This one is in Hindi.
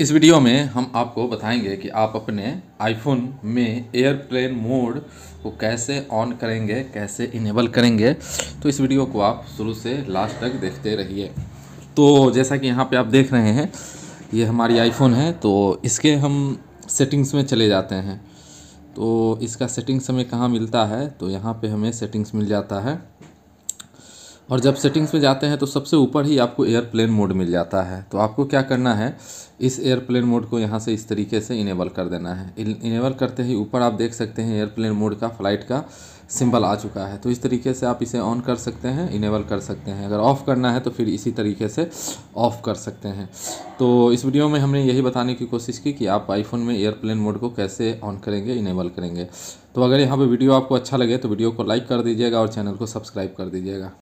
इस वीडियो में हम आपको बताएंगे कि आप अपने आईफोन में एयरप्लेन मोड को कैसे ऑन करेंगे कैसे इनेबल करेंगे तो इस वीडियो को आप शुरू से लास्ट तक देखते रहिए तो जैसा कि यहाँ पे आप देख रहे हैं ये हमारी आईफोन है तो इसके हम सेटिंग्स में चले जाते हैं तो इसका सेटिंग्स हमें कहाँ मिलता है तो यहाँ पर हमें सेटिंग्स मिल जाता है और जब सेटिंग्स में जाते हैं तो सबसे ऊपर ही आपको एयरप्लेन मोड मिल जाता है तो आपको क्या करना है इस एयरप्लेन मोड को यहाँ से इस तरीके से इनेबल कर देना है इनेबल करते ही ऊपर आप देख सकते हैं एयरप्लेन मोड का फ़्लाइट का सिंबल आ चुका है तो इस तरीके से आप इसे ऑन कर सकते हैं इनेबल कर सकते हैं अगर ऑफ़ करना है तो फिर इसी तरीके से ऑफ़ कर सकते हैं तो इस वीडियो में हमने यही बताने की कोशिश की कि आप आईफोन में एयरप्लेन मोड को कैसे ऑन करेंगे इनेबल करेंगे तो अगर यहाँ पे वीडियो आपको अच्छा लगे तो वीडियो को लाइक कर दीजिएगा और चैनल को सब्सक्राइब कर दीजिएगा